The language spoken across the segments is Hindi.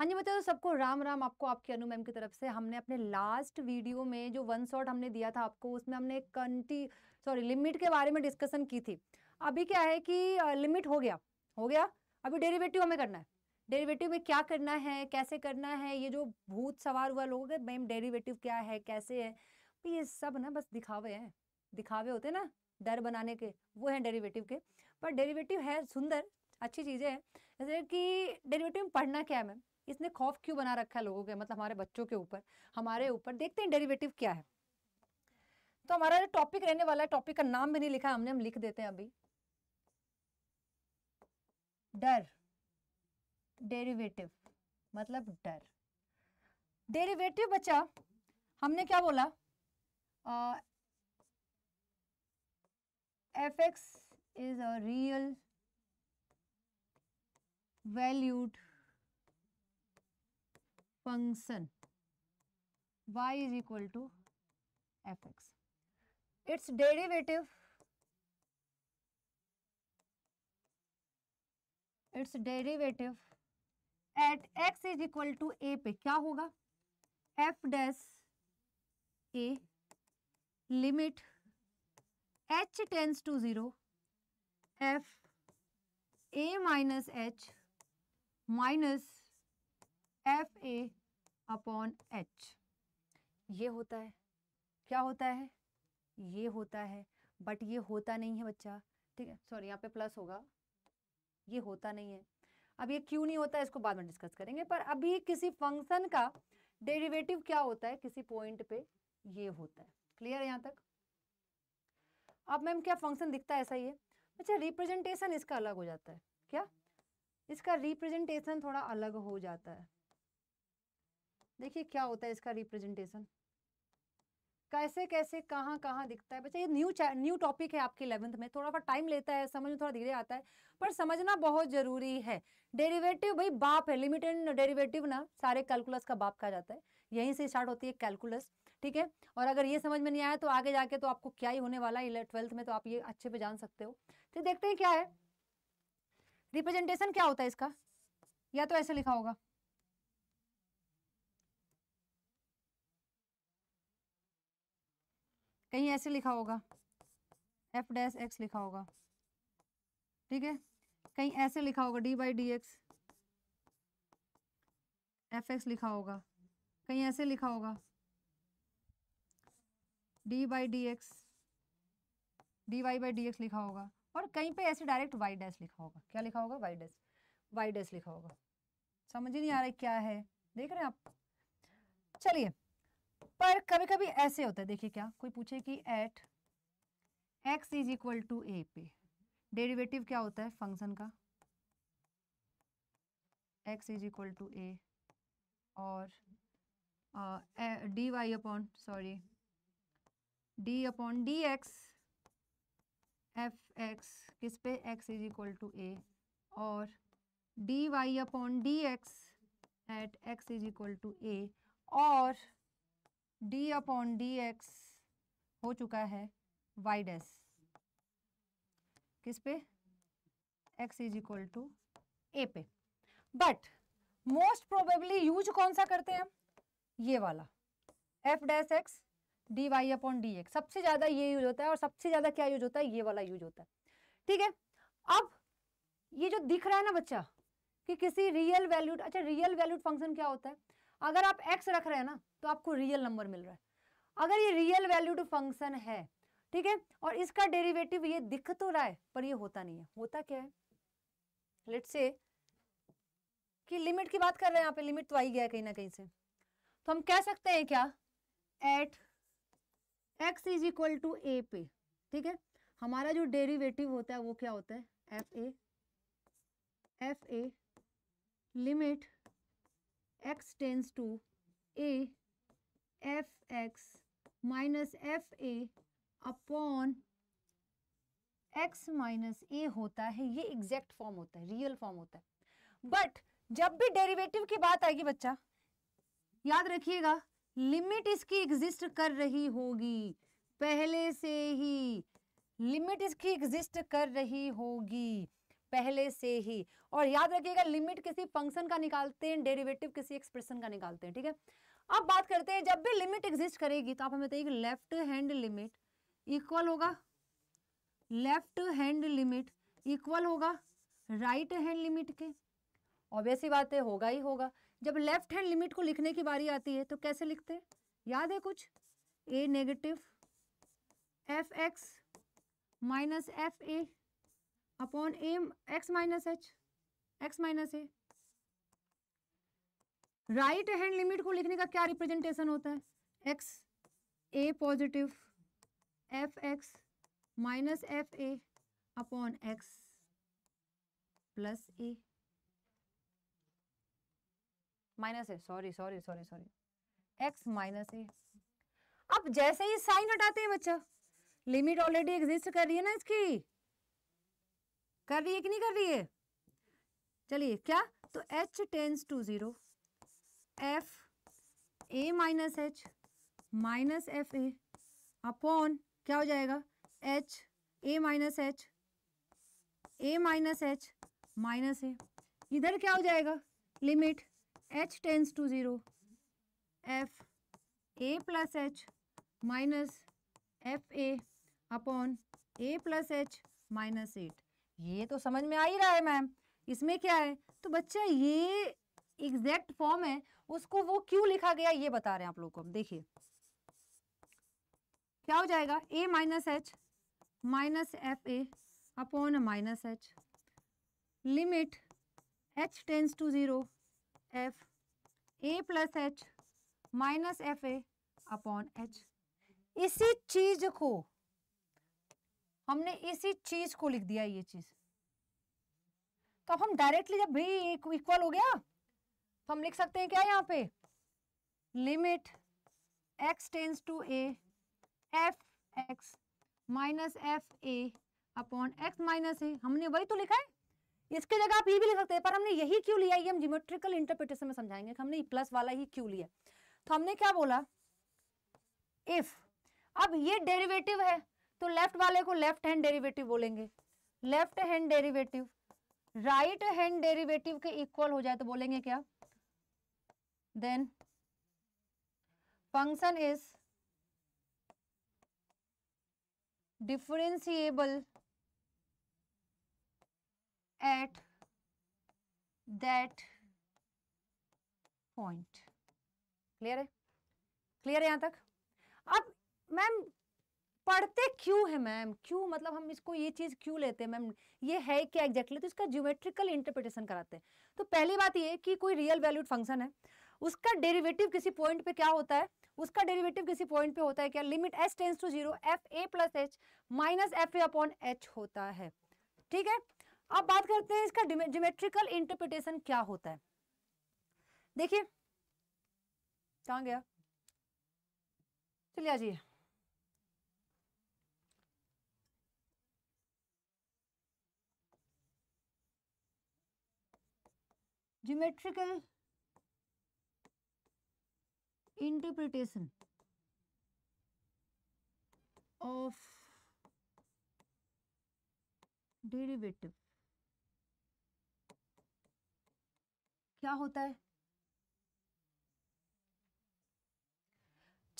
हाँ जी बच्चों मतलब सबको राम राम आपको आपके अनु मैम की तरफ से हमने अपने लास्ट वीडियो में जो वन शॉट हमने दिया था आपको उसमें हमने कंटी सॉरी लिमिट के बारे में डिस्कशन की थी अभी क्या है कि लिमिट हो गया हो गया अभी डेरिवेटिव हमें करना है डेरिवेटिव में क्या करना है कैसे करना है ये जो भूत सवार हुआ लोग मैम डेरीवेटिव क्या है कैसे है तो ये सब ना बस दिखावे हैं दिखावे होते ना डर बनाने के वो हैं डेरीवेटिव के पर डेरीवेटिव है सुंदर अच्छी चीज़ें हैं जैसे कि डेरीवेटिव में पढ़ना क्या है मैम इसने खौफ क्यों बना रखा है लोगों के मतलब हमारे बच्चों के ऊपर हमारे ऊपर देखते हैं डेरिवेटिव क्या है तो हमारा जो टॉपिक रहने वाला है टॉपिक का नाम भी नहीं लिखा हमने हम लिख देते हैं अभी डर डेरिवेटिव मतलब डर डेरिवेटिव बच्चा हमने क्या बोला F X is a real valued function y is equal to F X it's derivative it's derivative at x is equal to A पे क्या होगा f dash A limit h tends to zero f a minus H minus F A upon H ये होता है क्या होता है ये होता है बट ये होता नहीं है बच्चा ठीक है सॉरी यहाँ पे प्लस होगा ये होता नहीं है अब ये क्यों नहीं होता है इसको बाद में डिस्कस करेंगे पर अभी किसी फंक्शन का डेरिवेटिव क्या होता है किसी पॉइंट पे ये होता है क्लियर है यहाँ तक अब मैम क्या फंक्शन दिखता है ऐसा ही है अच्छा रिप्रेजेंटेशन इसका अलग हो जाता है क्या इसका रिप्रेजेंटेशन थोड़ा अलग हो जाता है देखिए क्या होता है इसका रिप्रेजेंटेशन कैसे कैसे कहाँ कहाँ दिखता है बच्चा ये न्यू न्यू टॉपिक है आपके इलेवंथ में थोड़ा सा टाइम लेता है समझ में थोड़ा धीरे आता है पर समझना बहुत जरूरी है डेरिवेटिव भाई बाप है लिमिटेड डेरिवेटिव ना सारे कैलकुलस का बाप कहा जाता है यहीं से स्टार्ट होती है कैलकुलस ठीक है और अगर ये समझ में नहीं आया तो आगे जाके तो आपको क्या ही होने वाला है ट्वेल्थ में तो आप ये अच्छे पे जान सकते हो तो देखते हैं क्या है रिप्रेजेंटेशन क्या होता है इसका या तो ऐसे लिखा होगा कहीं ऐसे लिखा होगा एफ डैश एक्स लिखा होगा ठीक है कहीं ऐसे लिखा होगा D by D X F X लिखा होगा कहीं ऐसे लिखा होगा D by D X D Y by D X लिखा होगा और कहीं पे ऐसे डायरेक्ट वाई डैश लिखा होगा क्या लिखा होगा वाई डैश वाई डैश लिखा होगा समझ ही नहीं आ रहा है क्या है देख रहे हैं आप चलिए पर कभी कभी ऐसे होता है देखिए क्या कोई पूछे कि at X is equal to A पे डेरिवेटिव क्या होता है फंक्शन का X is equal to A और D Y upon sorry D upon D X F X किस पे X is equal to A और D Y upon D X at X is equal to A और डी अपॉन डी एक्स हो चुका है वाई डैस किस पे X is equal to A पे बट मोस्ट प्रोबेबली यूज कौन सा करते हैं हम ये वाला F dash X D Y upon D X सबसे ज्यादा ये यूज होता है और सबसे ज्यादा क्या यूज होता है ये वाला यूज होता है ठीक है अब ये जो दिख रहा है ना बच्चा कि किसी रियल वैल्यूड अच्छा रियल वैल्यूड फंक्शन क्या होता है अगर आप एक्स रख रहे हैं ना तो आपको रियल नंबर मिल रहा है अगर ये रियल वैल्यूड फंक्शन है ठीक है और इसका डेरिवेटिव ये दिख तो रहा है पर ये होता नहीं है होता क्या है लेट से कि लिमिट की बात कर रहे हैं यहाँ पे लिमिट तो आई गया कहीं ना कहीं से तो हम कह सकते हैं क्या at X is equal to A पे ठीक है हमारा जो डेरिवेटिव होता है वो क्या होता है F A F A limit X tends to A F X minus F A upon X minus A होता है ये एग्जैक्ट फॉर्म होता है रियल फॉर्म होता है बट जब भी डेरिवेटिव की बात आएगी बच्चा याद रखिएगा लिमिट इसकी एग्जिस्ट कर रही होगी पहले से ही लिमिट इसकी एग्जिस्ट कर रही होगी पहले से ही और याद रखिएगा लिमिट किसी फंक्शन का निकालते हैं डेरिवेटिव किसी एक्सप्रेशन का निकालते हैं ठीक है अब बात करते हैं जब भी लिमिट एग्जिस्ट करेगी तो आप हमें बताइए लेफ्ट हैंड लिमिट इक्वल होगा लेफ्ट हैंड लिमिट इक्वल होगा राइट हैंड लिमिट के ऑब्वियस ही बात है होगा ही होगा जब लेफ्ट हैंड लिमिट को लिखने की बारी आती है तो कैसे लिखते हैं याद है कुछ A negative F X minus F A upon A X minus H X minus A right hand limit को लिखने का क्या रिप्रेजेंटेशन होता है X A positive F X minus F A upon X plus A minus A sorry sorry sorry sorry X minus A अब जैसे ही साइन हटाते हैं बच्चा लिमिट ऑलरेडी एग्जिस्ट कर रही है ना इसकी कर रही है कि नहीं कर रही है चलिए क्या तो H tends to zero F A minus H minus F A upon क्या हो जाएगा H A minus H A minus H minus A इधर क्या हो जाएगा limit H tends to zero F A plus H minus F A upon A plus H minus at ये तो समझ में आ ही रहा है मैम इसमें क्या है तो बच्चा ये एग्जैक्ट फॉर्म है उसको वो क्यों लिखा गया ये बता रहे हैं आप लोग को देखिए क्या हो जाएगा A minus H minus F A upon minus H limit H tends to zero F A plus H minus F A upon H इसी चीज को हमने इसी चीज को लिख दिया ये चीज तो हम डायरेक्टली जब भी इक्वल हो गया तो हम लिख सकते हैं क्या यहाँ पे limit X tends to A F X minus F A upon X minus A हमने वही तो लिखा है इसके जगह आप ये भी लिख सकते हैं पर हमने यही क्यों लिया ये हम जियोमेट्रिकल इंटरप्रिटेशन में समझाएंगे हमने प्लस वाला ही क्यों लिया तो हमने क्या बोला इफ अब ये डेरिवेटिव है तो लेफ्ट वाले को लेफ्ट हैंड डेरिवेटिव बोलेंगे left hand derivative right hand derivative के इक्वल हो जाए तो बोलेंगे क्या then function is differentiable at that point clear है क्लियर है यहां तक अब मैम पढ़ते क्यों है मैम क्यों मतलब हम इसको ये चीज़ क्यों लेते हैं मैम ये है क्या एग्जैक्टली तो इसका ज्योमेट्रिकल इंटरप्रिटेशन कराते हैं तो पहली बात ये कि कोई रियल वैल्यूड फंक्शन है उसका डेरिवेटिव किसी पॉइंट पे क्या होता है उसका डेरिवेटिव किसी पॉइंट पे होता है क्या limit S tends to zero F A plus H minus F A upon H होता है ठीक है अब बात करते हैं इसका ज्योमेट्रिकल इंटरप्रिटेशन क्या होता है देखिए कहाँ गया चलिए आ जाइए ज्योमेट्रिकल इंटरप्रिटेशन ऑफ डेरिवेटिव क्या होता है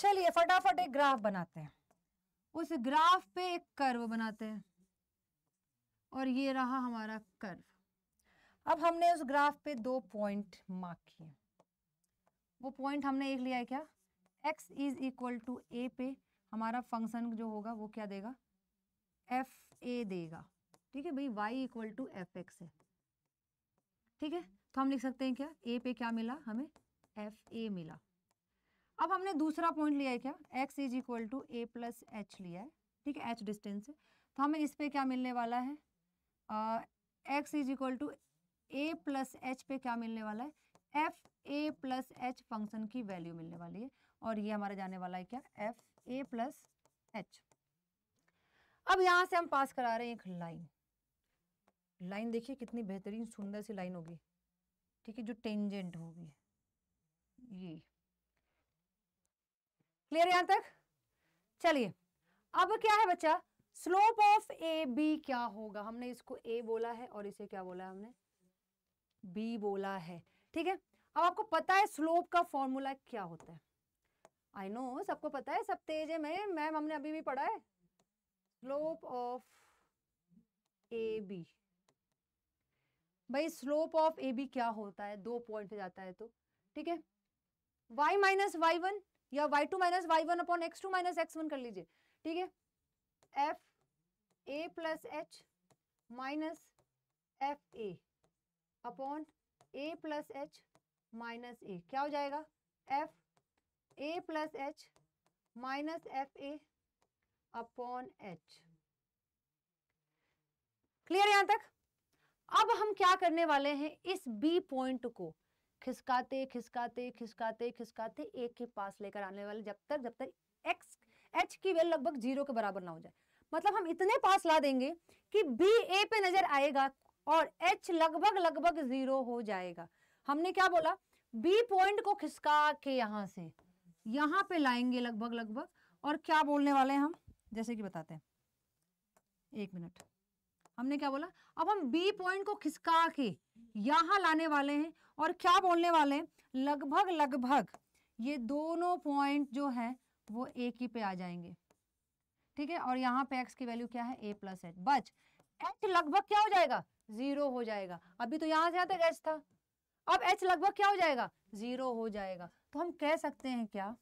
चलिए फटाफट एक ग्राफ बनाते हैं उस ग्राफ पे एक कर्व बनाते हैं और ये रहा हमारा कर्व अब हमने उस ग्राफ पे दो पॉइंट मार्क किए वो पॉइंट हमने एक लिया है क्या x is equal to A पे हमारा फंक्शन जो होगा वो क्या देगा एफ ए देगा ठीक है भाई y equal to F X है ठीक है तो हम लिख सकते हैं क्या ए पे क्या मिला हमें एफ ए मिला अब हमने दूसरा पॉइंट लिया है क्या x is equal to A plus H लिया है ठीक है h डिस्टेंस है तो हमें इस पे क्या मिलने वाला है X is equal to A plus H पे क्या मिलने वाला है एफ ए प्लस एच फंक्शन की वैल्यू मिलने वाली है और ये हमारा जाने वाला है क्या एफ ए प्लस एच अब यहां से हम पास करा रहे हैं एक लाइन लाइन देखिए कितनी बेहतरीन सुंदर सी लाइन होगी ठीक है जो टेंजेंट होगी ये क्लियर यहां तक चलिए अब क्या है बच्चा स्लोप ऑफ ए बी क्या होगा हमने इसको ए बोला है और इसे क्या बोला है हमने बी बोला है ठीक है अब आपको पता है स्लोप का फॉर्मूला क्या होता है आई नो सबको पता है सब तेज है मैं मैम हमने अभी भी पढ़ा है स्लोप ऑफ ए बी भाई स्लोप ऑफ ए बी क्या होता है दो पॉइंट पे जाता है तो ठीक है y माइनस वाई वन या Y two minus Y one upon X two minus X one कर लीजिए ठीक है f a plus H minus F A upon A plus H minus A क्या हो जाएगा F A plus H minus F A upon H clear यहां तक अब हम क्या करने वाले हैं इस बी पॉइंट को खिसकाते खिसकाते खिसकाते खिसकाते एक के पास लेकर आने वाले जब तक जब तक एक्स एच की वैल्यू लगभग जीरो के बराबर ना हो जाए मतलब हम इतने पास ला देंगे कि बी ए पे नजर आएगा और एच लगभग लगभग जीरो हो जाएगा हमने क्या बोला बी पॉइंट को खिसका के यहाँ से यहाँ पे लाएंगे लगभग लगभग और क्या बोलने वाले हैं हम जैसे कि बताते हैं एक मिनट हमने क्या बोला अब हम बी पॉइंट को खिसका के यहाँ लाने वाले हैं और क्या बोलने वाले हैं लगभग लगभग ये दोनों पॉइंट जो है वो एक ही पे आ जाएंगे ठीक है और यहाँ पे एक्स की वैल्यू क्या है ए प्लस एच बच एच लगभग क्या हो जाएगा जीरो हो जाएगा अभी तो यहाँ से यहाँ तक एच था अब एच लगभग क्या हो जाएगा जीरो हो जाएगा तो हम कह सकते हैं क्या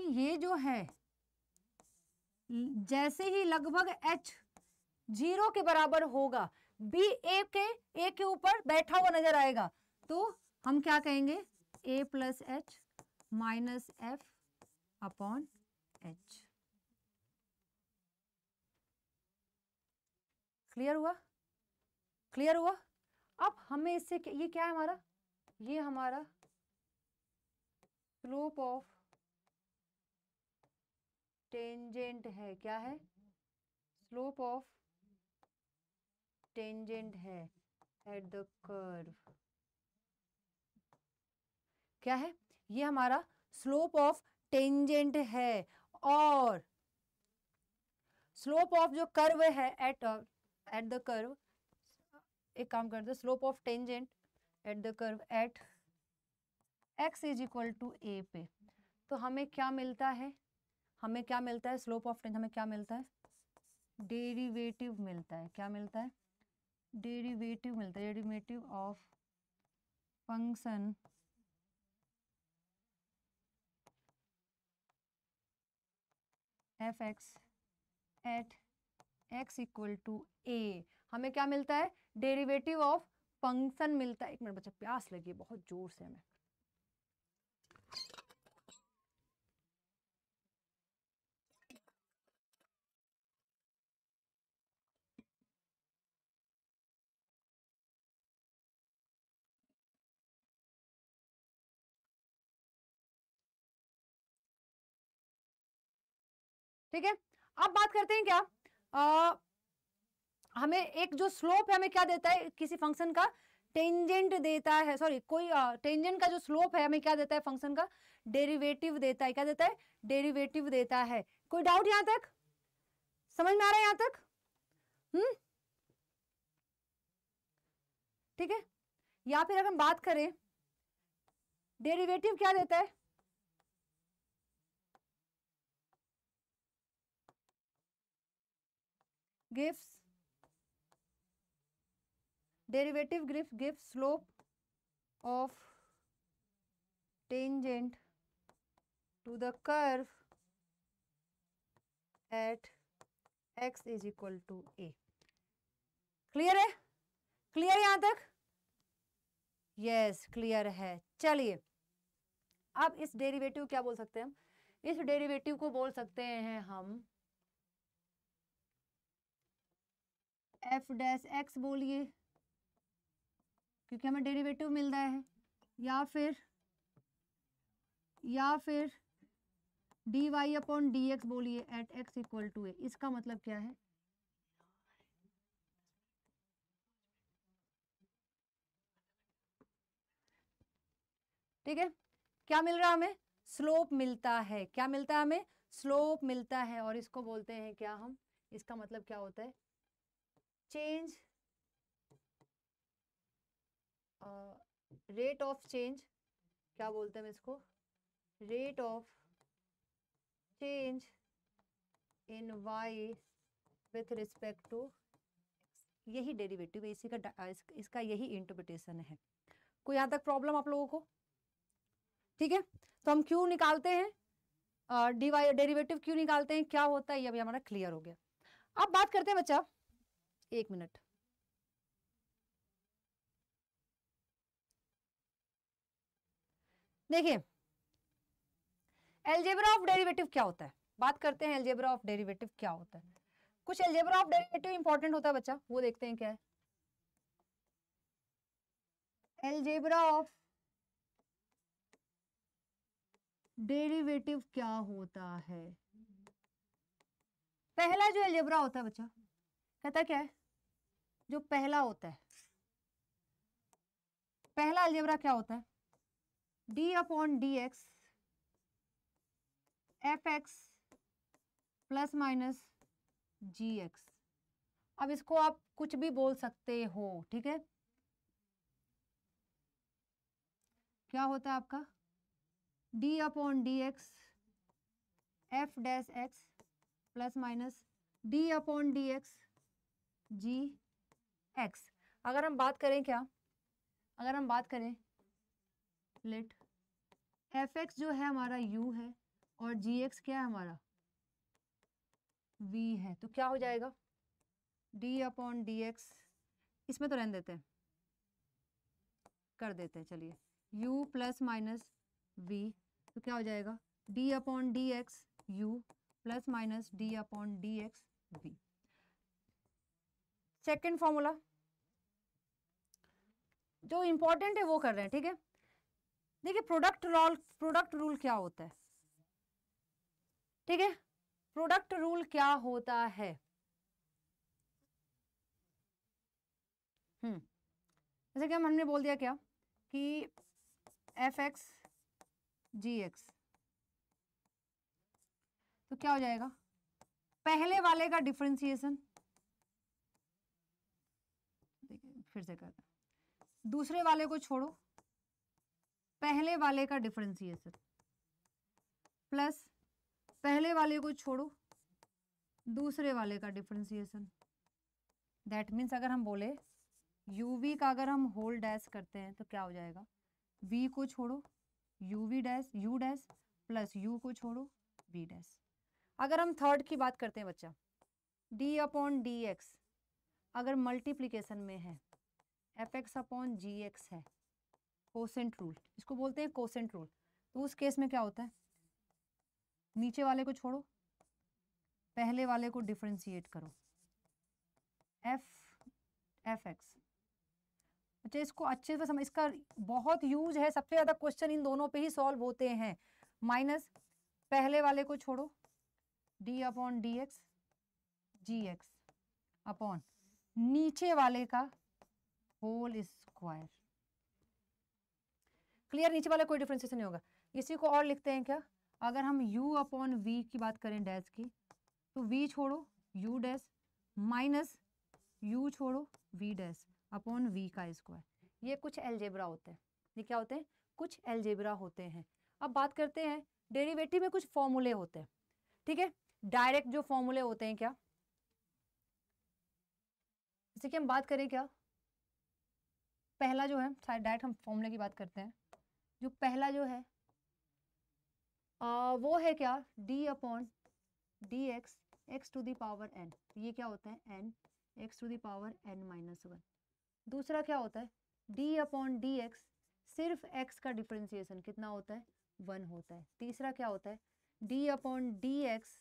कि ये जो है जैसे ही लगभग एच जीरो के बराबर होगा बी ए के ए के ऊपर बैठा हुआ नजर आएगा तो हम क्या कहेंगे A plus H minus F upon H clear हुआ क्लियर हुआ अब हमें इससे ये क्या है हमारा ये हमारा स्लोप ऑफ टेंजेंट है क्या है स्लोप ऑफ टेंजेंट है एट द कर्व क्या है ये हमारा स्लोप ऑफ टेंजेंट है और स्लोप ऑफ जो कर्व है एट एट द कर्व एक काम कर दो slope of tangent at the curve at X is equal to A पे तो हमें क्या मिलता है हमें क्या मिलता है स्लोप ऑफ टेंजेंट हमें क्या मिलता है डेरिवेटिव मिलता है क्या मिलता है डेरिवेटिव मिलता है derivative of function F X at X equal to A हमें क्या मिलता है डेरिवेटिव ऑफ फंक्शन मिलता है एक मिनट बच्चा प्यास लगी बहुत जोर से हमें ठीक है अब बात करते हैं क्या आ, हमें एक जो स्लोप है हमें क्या देता है किसी फंक्शन का टेंजेंट देता है सॉरी कोई टेंजेंट का जो स्लोप है हमें क्या देता है फंक्शन का डेरिवेटिव देता है क्या देता है डेरिवेटिव देता है कोई डाउट यहां तक समझ में आ रहा है यहां तक हम्म ठीक है या फिर अगर हम बात करें डेरिवेटिव क्या देता है gives derivative gives gives slope of tangent to the curve at x is equal to a clear है क्लियर यहां तक यस yes, क्लियर है चलिए अब इस डेरिवेटिव क्या बोल सकते हैं हम इस डेरिवेटिव को बोल सकते हैं हम एफ डैश एक्स बोलिए क्योंकि हमें डेरिवेटिव मिल रहा है या फिर या फिर D Y upon D X बोलिए at X equal to A इसका मतलब क्या है ठीक है क्या मिल रहा है हमें स्लोप मिलता है क्या मिलता है हमें स्लोप मिलता है और इसको बोलते हैं क्या हम इसका मतलब क्या होता है चेंज रेट ऑफ चेंज क्या बोलते हैं इसको rate of change in Y with respect to यही डेरिवेटिव इसी का इसका यही इंटरप्रिटेशन है कोई यहाँ तक प्रॉब्लम आप लोगों को ठीक है तो हम क्यों निकालते हैं डिवाई डेरिवेटिव क्यों निकालते हैं क्या होता है ये अभी हमारा क्लियर हो गया अब बात करते हैं बच्चा एक मिनट देखिए एल्जेब्रा ऑफ डेरिवेटिव क्या होता है बात करते हैं एल्जेब्रा ऑफ डेरिवेटिव क्या होता है कुछ एल्जेब्रा ऑफ डेरिवेटिव इंपॉर्टेंट होता है बच्चा वो देखते हैं क्या है एल्जेब्रा ऑफ डेरिवेटिव क्या होता है पहला जो एल्जेब्रा होता है बच्चा कहता क्या है जो पहला होता है पहला अलजेबरा क्या होता है D upon D X F x plus minus G X अब इसको आप कुछ भी बोल सकते हो ठीक है क्या होता है आपका D upon D X F dash X plus minus D upon D X G X अगर हम बात करें क्या अगर हम बात करें लेट एफ एक्स जो है हमारा यू है और जी एक्स क्या है हमारा वी है तो क्या हो जाएगा डी अपॉन डी एक्स इसमें तो रहने देते हैं कर देते हैं चलिए u प्लस माइनस वी तो क्या हो जाएगा d upon D X U plus minus D upon D X V second formula जो इम्पोर्टेंट है वो कर रहे हैं ठीक है देखिए प्रोडक्ट रोल प्रोडक्ट रूल क्या होता है ठीक है प्रोडक्ट रूल क्या होता है हम्म जैसे कि हम हमने बोल दिया क्या कि एफ एक्स जी एक्स तो क्या हो जाएगा पहले वाले का डिफ्रेंसिएशन फिर से कर दूसरे वाले को छोड़ो पहले वाले का डिफ्रेंसिएशन प्लस पहले वाले को छोड़ो दूसरे वाले का डिफ्रेंसिएशन दैट मीन्स अगर हम बोले यू वी का अगर हम होल डैश करते हैं तो क्या हो जाएगा वी को छोड़ो U we dash U dash plus U को छोड़ो वी डैश अगर हम थर्ड की बात करते हैं बच्चा डी अपॉन डी एक्स अगर मल्टीप्लीकेशन में है F x upon G X है कोसेंट रूल इसको बोलते हैं कोसेंट रूल तो उस केस में क्या होता है नीचे वाले को छोड़ो पहले वाले को डिफ्रेंशिएट करो एफ एफ एक्स अच्छा इसको अच्छे से समझ इसका बहुत यूज है सबसे ज़्यादा क्वेश्चन इन दोनों पे ही सॉल्व होते हैं माइनस पहले वाले को छोड़ो D upon D X G X upon नीचे वाले का होल स्क्वायर क्लियर नीचे वाला कोई डिफ्रेंसिएशन नहीं होगा इसी को और लिखते हैं क्या अगर हम u अपॉन v की बात करें डैश की तो v छोड़ो u डैश माइनस u छोड़ो v डैश अपॉन v का स्क्वायर ये कुछ एलजेबरा होते हैं ये क्या होते हैं कुछ एलजेबरा होते हैं अब बात करते हैं डेरिवेटिव में कुछ फॉर्मूले होते हैं ठीक है डायरेक्ट जो फॉर्मूले होते हैं क्या जैसे कि हम बात करें क्या पहला जो है डायरेक्ट हम फॉर्मूले की बात करते हैं जो पहला जो है आ, वो है क्या d upon D x x to the power n ये क्या होता है n x to the power n minus one दूसरा क्या होता है डी अपॉन डी एक्स सिर्फ एक्स का डिफ्रेंसिएशन कितना होता है वन होता है तीसरा क्या होता है D upon D x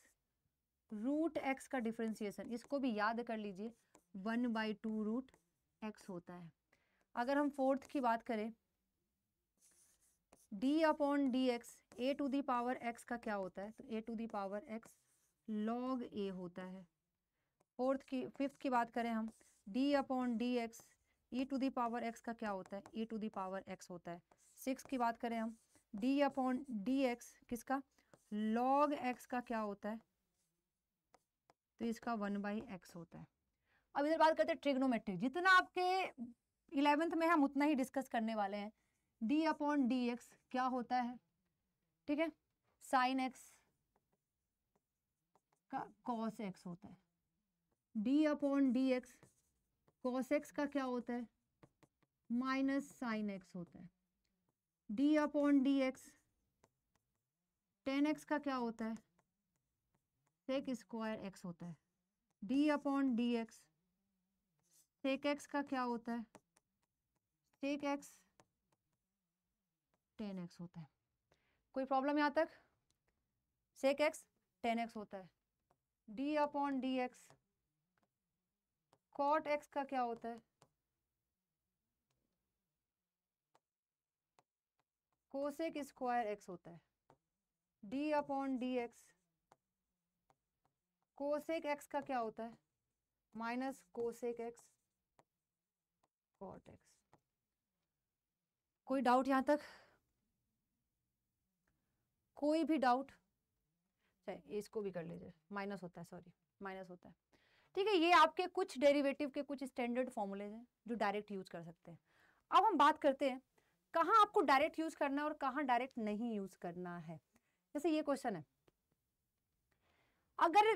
root x का डिफ्रेंसिएशन इसको भी याद कर लीजिए one by two root x होता है अगर हम फोर्थ की बात करें d upon D x a to the power x का क्या होता है तो a to the power x log a होता है फोर्थ की फिफ्थ की बात करें हम d upon D x e to the power x का क्या होता है e to the power x होता है सिक्स की बात करें हम डी अपॉन डी एक्स किसका लॉग एक्स का क्या होता है तो इसका वन बाई एक्स होता है अब इधर बात करते हैं ट्रिग्नोमेट्री जितना आपके इलेवेंथ में हम उतना ही डिस्कस करने वाले हैं डी अपॉन डी एक्स क्या होता है ठीक है साइन एक्स का कॉस एक्स होता है D upon D x cos x का क्या होता है माइनस साइन एक्स होता है D upon D x tan x का क्या होता है सेक स्क्वायर एक्स होता है D upon D x sec x का क्या होता है टेक एक्स टेन एक्स होता है कोई प्रॉब्लम यहाँ तक सेक एक्स टेन एक्स होता है D upon D x cot x का क्या होता है कोसेक स्क्वायर एक्स होता है D upon D x cosec x का क्या होता है minus cosec x cot x कोई डाउट यहां तक कोई भी डाउट चाहे इसको भी कर लीजिए माइनस होता है सॉरी माइनस होता है ठीक है ये आपके कुछ डेरिवेटिव के कुछ स्टैंडर्ड फॉर्मूले हैं जो डायरेक्ट यूज कर सकते हैं अब हम बात करते हैं कहाँ आपको डायरेक्ट यूज करना है और कहाँ डायरेक्ट नहीं यूज करना है जैसे ये क्वेश्चन है अगर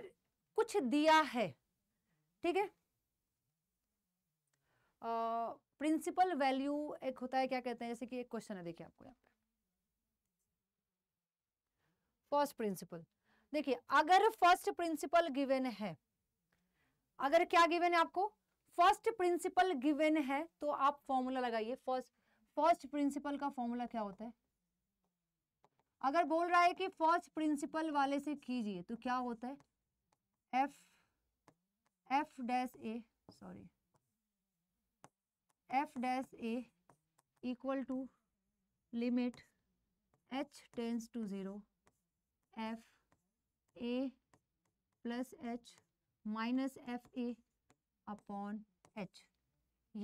कुछ दिया है ठीक है प्रिंसिपल वैल्यू एक होता है क्या कहते हैं जैसे कि एक क्वेश्चन है देखिए आपको यहाँ पे फर्स्ट प्रिंसिपल देखिए अगर फर्स्ट प्रिंसिपल गिवेन है अगर क्या गिवेन है आपको फर्स्ट प्रिंसिपल गिवेन है तो आप फॉर्मूला लगाइए फर्स्ट फर्स्ट प्रिंसिपल का फॉर्मूला क्या होता है अगर बोल रहा है कि फर्स्ट प्रिंसिपल वाले से कीजिए तो क्या होता है f f dash a sorry f dash a equal to limit H tends to zero F A plus H minus F A upon H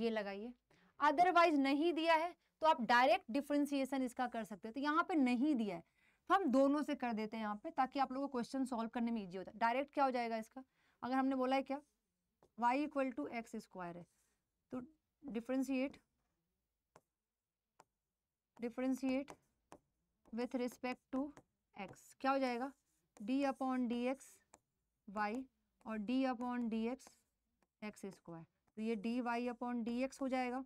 ये लगाइए अदरवाइज नहीं दिया है तो आप डायरेक्ट डिफ्रेंसिएशन इसका कर सकते हो तो यहाँ पे नहीं दिया है तो हम दोनों से कर देते हैं यहाँ पे ताकि आप लोगों को क्वेश्चन सॉल्व करने में ईजी होता है डायरेक्ट क्या हो जाएगा इसका अगर हमने बोला है क्या y equal to x square है तो differentiate differentiate with respect to x क्या हो जाएगा d upon D x y और D upon D x x square तो ये d Y upon D x हो जाएगा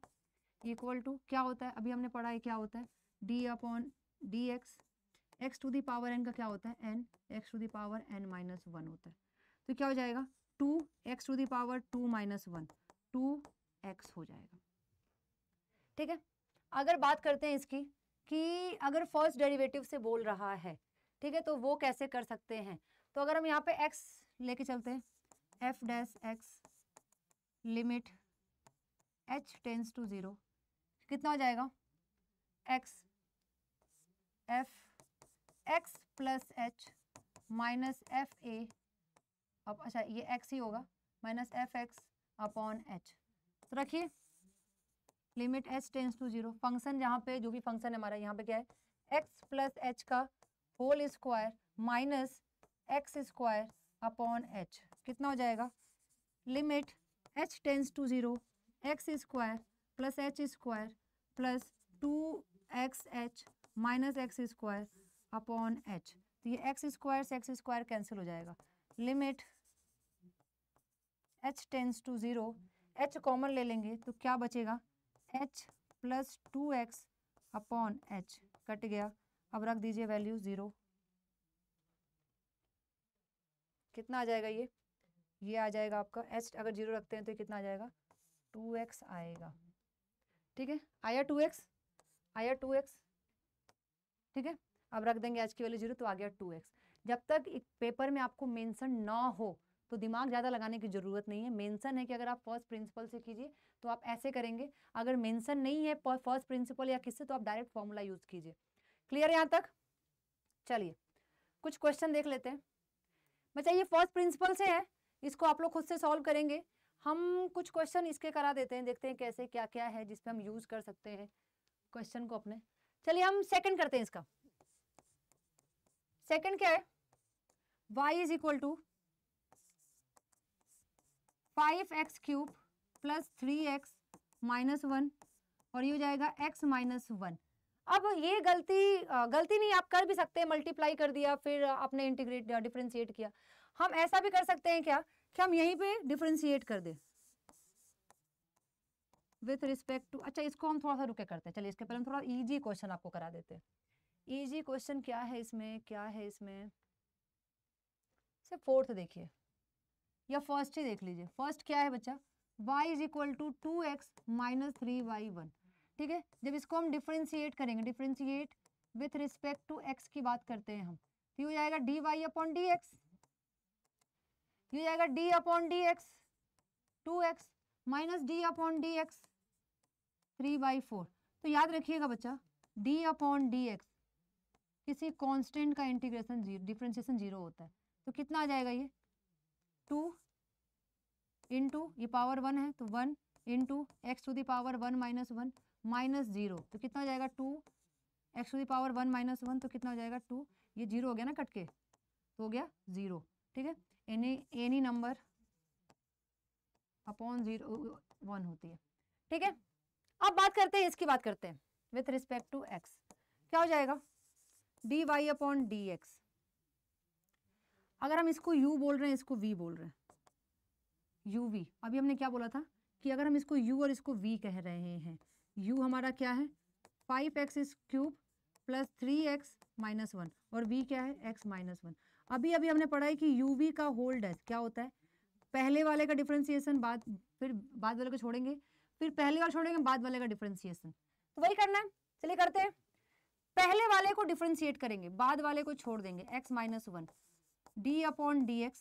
इक्वल टू क्या होता है अभी हमने पढ़ा है क्या होता है D upon D x x to the power power n का क्या होता है n x to the power power n minus one होता है तो क्या हो जाएगा two x to the power two minus one two x हो जाएगा ठीक है अगर बात करते हैं इसकी कि अगर फर्स्ट डेरिवेटिव से बोल रहा है ठीक है तो वो कैसे कर सकते हैं तो अगर हम यहाँ पे एक्स लेके चलते हैं f dash x limit H tends to zero कितना हो जाएगा x F x plus H minus F a अच्छा ये एक्स ही होगा minus f x upon h तो रखिए limit H tends to zero function यहाँ पे जो भी फंक्शन है हमारा यहाँ पे क्या है एक्स प्लस एच का whole square minus x square upon h कितना हो जाएगा limit H tends to zero x square plus h square plus two x h minus x square upon h तो ये एक्स स्क्वायर से एक्स स्क्वायर कैंसिल हो जाएगा limit H tends to zero h common ले लेंगे तो क्या बचेगा h plus two x upon h कट गया अब रख दीजिए वैल्यू ज़ीरो कितना आ जाएगा ये ये आ जाएगा आपका एच अगर जीरो रखते हैं तो कितना आ जाएगा टू एक्स आएगा ठीक है आया टू एक्स आया टू एक्स ठीक है अब रख देंगे एच की वैल्यू जीरो तो आ गया टू एक्स जब तक एक पेपर में आपको मेंशन ना हो तो दिमाग ज़्यादा लगाने की ज़रूरत नहीं है मेंशन है कि अगर आप फर्स्ट प्रिंसिपल से कीजिए तो आप ऐसे करेंगे अगर मेंशन नहीं है फर्स्ट प्रिंसिपल या किससे तो आप डायरेक्ट फॉर्मूला यूज़ कीजिए क्लियर यहाँ तक चलिए कुछ क्वेश्चन देख लेते हैं बच्चा ये फर्स्ट प्रिंसिपल से है इसको आप लोग खुद से सॉल्व करेंगे हम कुछ क्वेश्चन इसके करा देते हैं देखते हैं कैसे क्या क्या है जिसपे हम यूज़ कर सकते हैं क्वेश्चन को अपने चलिए हम सेकेंड करते हैं इसका सेकेंड क्या है y is equal to five x cube plus three x minus one और ये हो जाएगा एक्स माइनस वन अब ये गलती गलती नहीं आप कर भी सकते हैं मल्टीप्लाई कर दिया फिर आपने इंटीग्रेट डिफ्रेंशिएट किया हम ऐसा भी कर सकते हैं क्या कि हम यहीं पे डिफ्रेंशिएट कर दें विथ रिस्पेक्ट टू अच्छा इसको हम थोड़ा सा रुके करते हैं चलिए इसके पहले हम थोड़ा इजी क्वेश्चन आपको करा देते हैं इजी क्वेश्चन क्या है इसमें क्या है इसमें से फोर्थ देखिए या फर्स्ट ही देख लीजिए फर्स्ट क्या है बच्चा y is equal to two x minus three y one ठीक है जब इसको हम डिफ्रेंशिएट करेंगे differentiate with respect to x की बात करते हैं हम तो ये हो जाएगा d Y upon D x ये हो जाएगा d upon D x two x minus D upon D x three by four तो याद रखिएगा बच्चा डी अपॉन डी एक्स किसी कॉन्स्टेंट का इंटीग्रेशन जीरो डिफ्रेंशिएशन जीरो होता है तो कितना आ जाएगा ये टू इन टू ये पावर वन है तो one into x to the power one minus one minus zero तो कितना हो जाएगा two x to the power one minus one तो कितना हो जाएगा टू ये जीरो हो गया ना कट के तो हो गया जीरो ठीक है any any number upon zero one होती है ठीक है अब बात करते हैं इसकी बात करते हैं विथ रिस्पेक्ट टू एक्स क्या हो जाएगा d Y upon D x अगर हम इसको यू बोल रहे हैं इसको वी बोल रहे हैं यू वी अभी हमने क्या बोला था कि अगर हम इसको यू और इसको वी कह रहे हैं यू हमारा क्या है फाइव एक्स इस cube plus three x minus one और वी क्या है एक्स माइनस वन अभी अभी हमने पढ़ा है कि यू वी का होल डेथ क्या होता है पहले वाले का डिफ्रेंसिएशन बाद फिर बाद वाले को छोड़ेंगे फिर पहले वाले छोड़ेंगे बाद वाले का डिफ्रेंसिएशन तो वही करना है चलिए करते हैं पहले वाले को डिफ्रेंशिएट करेंगे बाद वाले को छोड़ देंगे x minus one d upon D x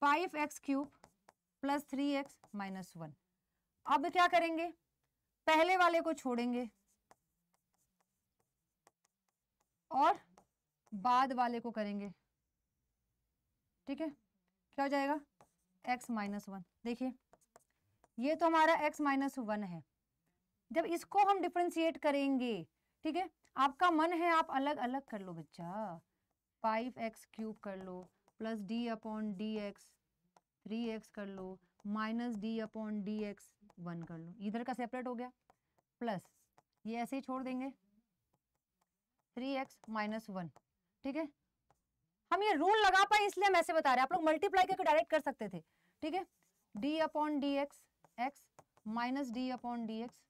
five x cube plus three x minus one अब क्या करेंगे पहले वाले को छोड़ेंगे और बाद वाले को करेंगे ठीक है क्या हो जाएगा x माइनस वन देखिए ये तो हमारा x माइनस वन है जब इसको हम डिफ्रेंशिएट करेंगे ठीक है आपका मन है आप अलग अलग कर लो बच्चा फाइव एक्स क्यूब कर लो plus d upon D x three x कर लो minus D upon D x one कर लो इधर का सेपरेट हो गया प्लस ये ऐसे ही छोड़ देंगे थ्री एक्स माइनस वन ठीक है हम ये रूल लगा पाए इसलिए हम ऐसे बता रहे हैं आप लोग मल्टीप्लाई करके डायरेक्ट कर सकते थे ठीक है D upon D x x minus D upon D x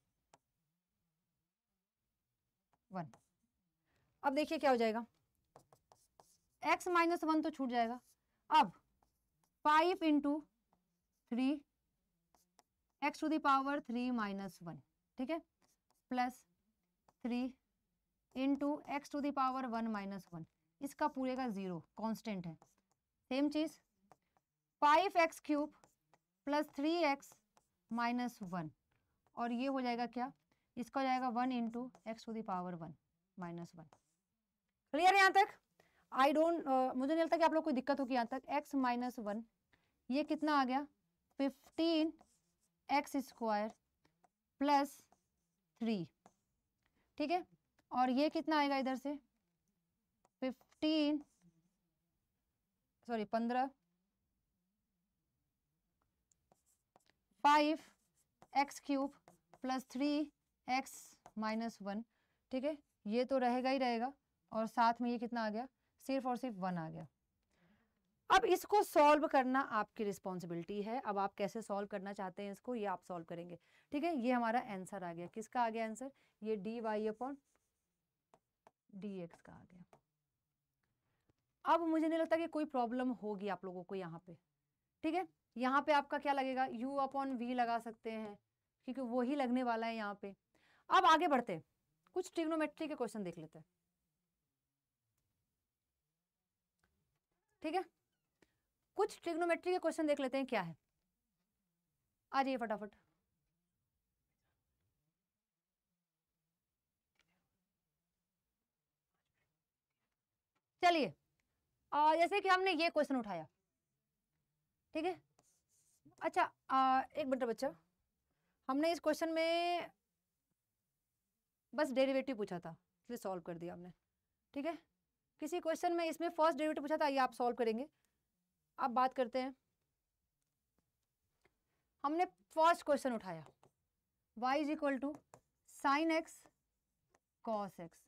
one अब देखिए क्या हो जाएगा एक्स माइनस वन तो छूट जाएगा अब five into three x to the power three minus one ठीक है plus three into x to the power one minus one इसका पूरे का जीरो कांस्टेंट है सेम चीज़ five x cube plus three x minus one और ये हो जाएगा क्या इसका हो जाएगा one into x to the power one minus one clear यहाँ तक आई डोंट uh, मुझे नहीं लगता कि आप लोग कोई दिक्कत होगी यहाँ तक एक्स माइनस वन ये कितना आ गया fifteen x square plus three ठीक है और ये कितना आएगा इधर से फिफ्टीन सॉरी पंद्रह five x cube plus three x minus one ठीक है ये तो रहेगा ही रहेगा और साथ में ये कितना आ गया सिर्फ और सिर्फ वन आ गया अब इसको सॉल्व करना आपकी रिस्पॉन्सिबिलिटी है अब आप कैसे सॉल्व करना चाहते हैं इसको ये आप सॉल्व करेंगे ठीक है ये हमारा आंसर आ गया किसका आ गया आंसर ये d Y upon D x का आ गया अब मुझे नहीं लगता कि कोई प्रॉब्लम होगी आप लोगों को यहाँ पे ठीक है यहाँ पे आपका क्या लगेगा u अपॉन वी लगा सकते हैं क्योंकि वही लगने वाला है यहाँ पे अब आगे बढ़ते हैं कुछ ट्रिग्नोमेट्री के क्वेश्चन देख लेते हैं ठीक है कुछ ट्रिग्नोमेट्री के क्वेश्चन देख लेते हैं क्या है आ जाइए फटाफट चलिए जैसे कि हमने ये क्वेश्चन उठाया ठीक है अच्छा आ, एक मिनट बच्चा हमने इस क्वेश्चन में बस डेरिवेटिव पूछा था इसलिए सॉल्व कर दिया हमने ठीक है किसी क्वेश्चन में इसमें फर्स्ट डेरिवेटिव पूछा था ये आप सॉल्व करेंगे अब बात करते हैं हमने फर्स्ट क्वेश्चन उठाया y is equal to sine x cos x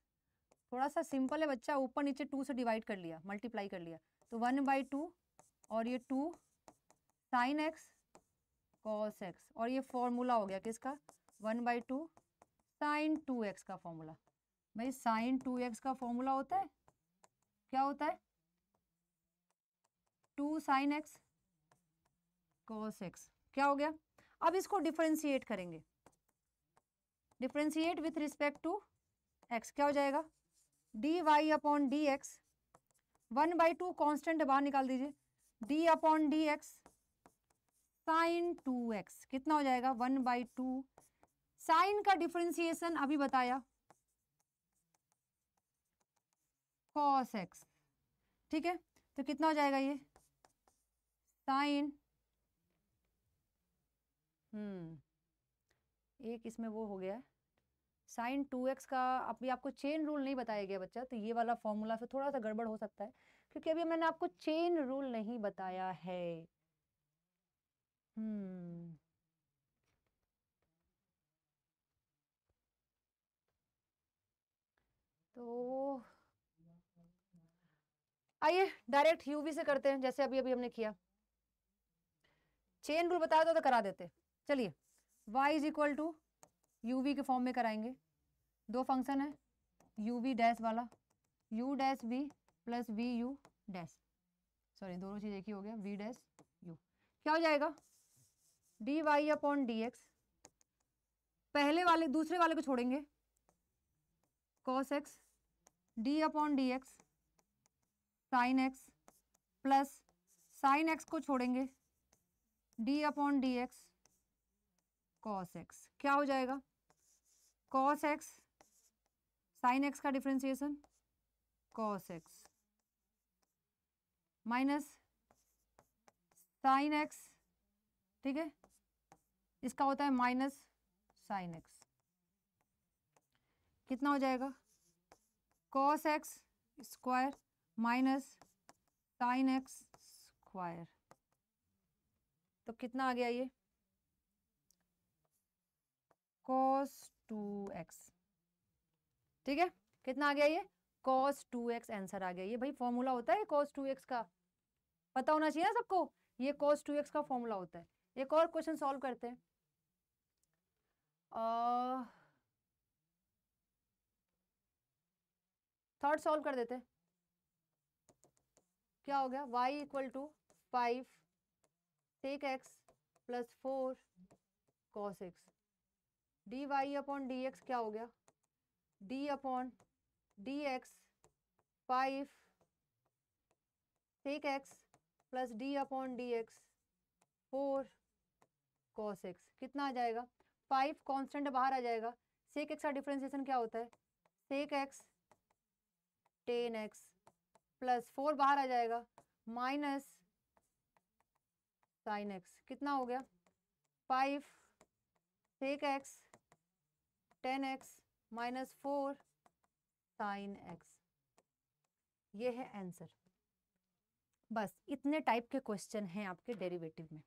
थोड़ा सा सिंपल है बच्चा ऊपर नीचे टू से डिवाइड कर लिया मल्टीप्लाई कर लिया तो वन बाई टू और ये two sine x cos x और ये फॉर्मूला हो गया किसका one by two sine two x का फॉर्मूला भाई साइन टू एक्स का फॉर्मूला होता है क्या होता है two sine x cos x क्या हो गया अब इसको डिफ्रेंशिएट करेंगे differentiate with respect to x क्या हो जाएगा d Y upon D x one by two constant बाहर निकाल दीजिए d upon D x sign two x कितना हो जाएगा वन बाई टू साइन का डिफ्रेंसिएशन अभी बताया कॉस एक्स ठीक है तो कितना हो जाएगा ये साइन हम्म एक इसमें वो हो गया साइन टू एक्स का अभी आपको चेन रूल नहीं बताया गया बच्चा तो ये वाला फॉर्मूला से थोड़ा सा गड़बड़ हो सकता है क्योंकि अभी मैंने आपको चेन रूल नहीं बताया है हम्म तो आइए डायरेक्ट यूवी से करते हैं जैसे अभी अभी हमने किया चेन रूल बताया तो, तो करा देते चलिए y is equal to u के फॉर्म में कराएंगे दो फंक्शन है यू वी डैश वाला u dash v plus v u dash sorry दोनों चीज़ एक ही हो गया वी डैश यू क्या हो जाएगा d Y upon D x पहले वाले दूसरे वाले को छोड़ेंगे cos x d upon D x sine x plus sine x को छोड़ेंगे d upon D x cos x क्या हो जाएगा कॉस एक्स साइन एक्स का differentiation cos x minus sine x ठीक है इसका होता है माइनस साइन एक्स कितना हो जाएगा cos x square minus sine x square तो कितना आ गया ये कॉस टू एक्स ठीक है कितना आ गया ये कॉस टू एक्स आंसर आ गया ये भाई फॉर्मूला होता है कॉस टू एक्स का पता होना चाहिए ना सबको ये कॉस टू एक्स का फॉर्मूला होता है एक और क्वेश्चन सॉल्व करते हैं थर्ड सॉल्व कर देते हैं क्या हो गया y equal to five sec x plus four cos x D Y upon D x क्या हो गया d upon D x five sec x plus d upon D x four cos x कितना आ जाएगा फाइव कांस्टेंट बाहर आ जाएगा सेक एक्स का डिफ्रेंसिएशन क्या होता है sec x tan x plus four बाहर आ जाएगा माइनस साइन एक्स कितना हो गया five sec x tan x minus four sine x ये है आंसर बस इतने टाइप के क्वेश्चन हैं आपके डेरिवेटिव में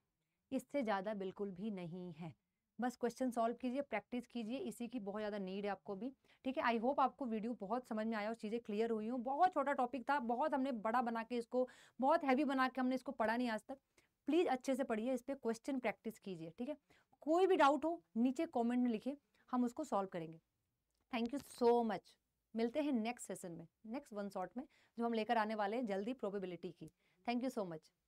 इससे ज़्यादा बिल्कुल भी नहीं है बस क्वेश्चन सॉल्व कीजिए प्रैक्टिस कीजिए इसी की बहुत ज़्यादा नीड है आपको भी ठीक है आई होप आपको वीडियो बहुत समझ में आया और चीज़ें क्लियर हुई हूँ बहुत छोटा टॉपिक था बहुत हमने बड़ा बना के इसको बहुत हैवी बना के हमने इसको पढ़ा नहीं आज तक प्लीज़ अच्छे से पढ़िए इस पर क्वेश्चन प्रैक्टिस कीजिए ठीक है कोई भी डाउट हो नीचे कॉमेंट में लिखिए हम उसको सॉल्व करेंगे थैंक यू सो मच मिलते हैं नेक्स्ट सेशन में नेक्स्ट वन शॉट में जो हम लेकर आने वाले हैं जल्दी प्रोबेबिलिटी की थैंक यू सो मच